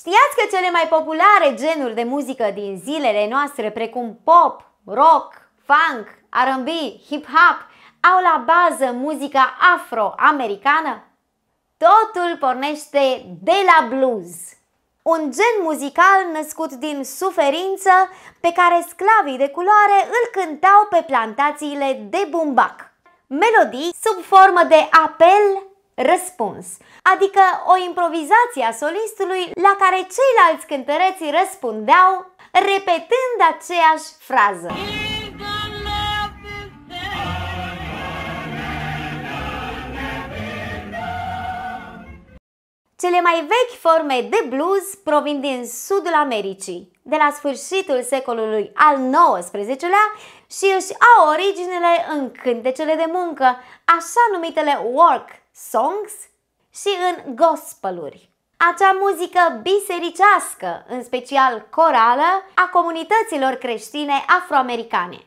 Știați că cele mai populare genuri de muzică din zilele noastre, precum pop, rock, funk, R&B, hip-hop, au la bază muzica afro-americană? Totul pornește de la blues, un gen muzical născut din suferință pe care sclavii de culoare îl cântau pe plantațiile de bumbac. Melodii sub formă de apel răspuns, adică o improvizație a solistului la care ceilalți cântăreți răspundeau repetând aceeași frază. Cele mai vechi forme de blues provin din sudul Americii, de la sfârșitul secolului al XIX-lea și își au originele în cântecele de muncă, așa numitele work songs și în gospeluri. Acea muzică bisericească, în special corală, a comunităților creștine afroamericane.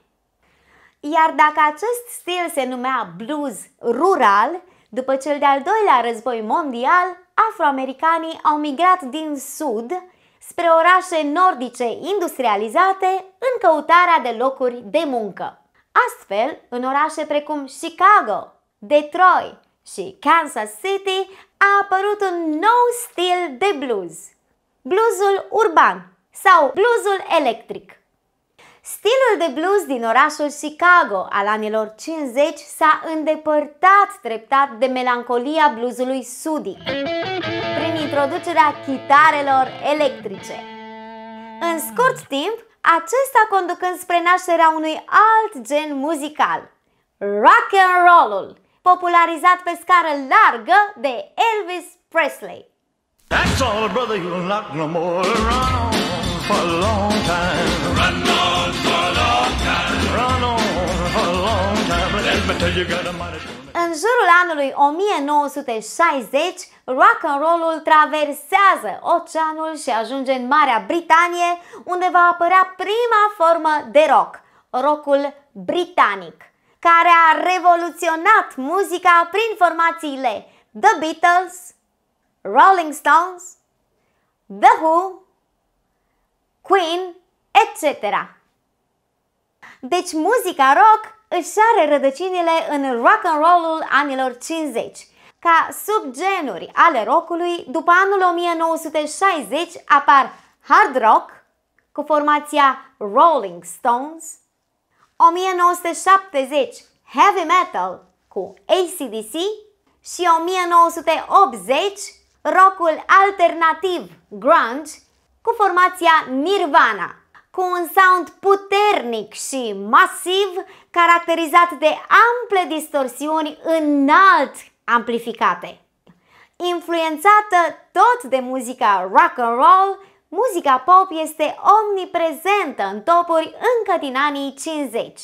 Iar dacă acest stil se numea blues rural, după cel de-al doilea război mondial, afroamericanii au migrat din sud spre orașe nordice industrializate în căutarea de locuri de muncă. Astfel, în orașe precum Chicago, Detroit, și Kansas City a apărut un nou stil de blues, bluzul urban sau bluzul electric. Stilul de blues din orașul Chicago al anilor 50 s-a îndepărtat treptat de melancolia bluzului sudic prin introducerea chitarelor electrice. În scurt timp, acesta conducând spre nașterea unui alt gen muzical, rock and roll-ul, popularizat pe scară largă de Elvis Presley. That's all, brother, you'll not no more run on for a long time. Run on for a long time. Run on for a long time. Let me tell you got a mighty... În jurul anului 1960, rock and roll-ul traversează oceanul și ajunge în Marea Britanie, unde va apărea prima formă de rock, rockul britanic care a revoluționat muzica prin formațiile The Beatles, Rolling Stones, The Who, Queen, etc. Deci muzica rock își are rădăcinile în rock and roll-ul anilor 50. Ca subgenuri ale rockului, după anul 1960 apar hard rock cu formația Rolling Stones, 1970 Heavy Metal cu ACDC și 1980 rockul alternativ grunge cu formația Nirvana, cu un sound puternic și masiv caracterizat de ample distorsiuni înalt amplificate. Influențată tot de muzica rock and roll, Muzica pop este omniprezentă în topuri încă din anii 50,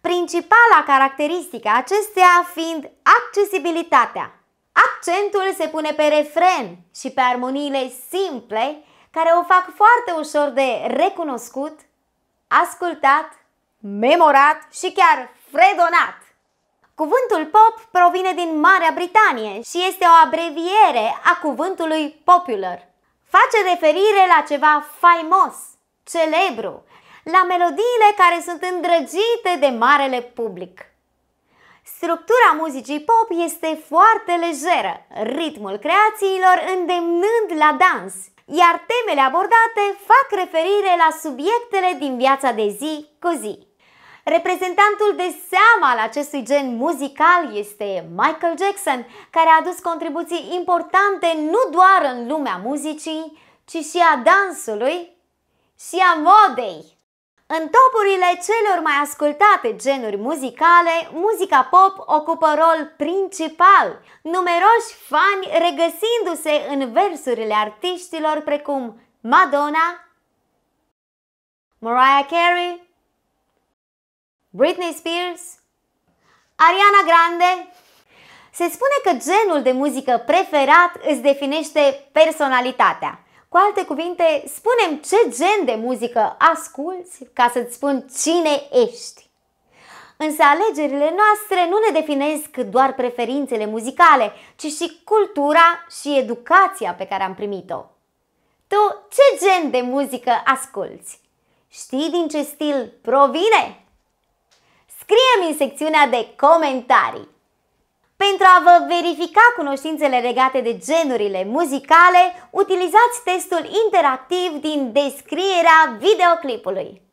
principala caracteristică acesteia fiind accesibilitatea. Accentul se pune pe refren și pe armoniile simple care o fac foarte ușor de recunoscut, ascultat, memorat și chiar fredonat. Cuvântul pop provine din Marea Britanie și este o abreviere a cuvântului popular. Face referire la ceva faimos, celebru, la melodiile care sunt îndrăgite de marele public. Structura muzicii pop este foarte lejeră, ritmul creațiilor îndemnând la dans, iar temele abordate fac referire la subiectele din viața de zi cu zi. Reprezentantul de seamă al acestui gen muzical este Michael Jackson, care a adus contribuții importante nu doar în lumea muzicii, ci și a dansului și a modei. În topurile celor mai ascultate genuri muzicale, muzica pop ocupă rol principal, numeroși fani regăsindu-se în versurile artiștilor precum Madonna, Mariah Carey, Britney Spears? Ariana Grande? Se spune că genul de muzică preferat îți definește personalitatea. Cu alte cuvinte, spunem ce gen de muzică asculți ca să-ți spun cine ești. Însă alegerile noastre nu ne definesc doar preferințele muzicale, ci și cultura și educația pe care am primit-o. Tu ce gen de muzică asculți? Știi din ce stil provine? Scrie-mi în secțiunea de comentarii! Pentru a vă verifica cunoștințele legate de genurile muzicale, utilizați testul interactiv din descrierea videoclipului.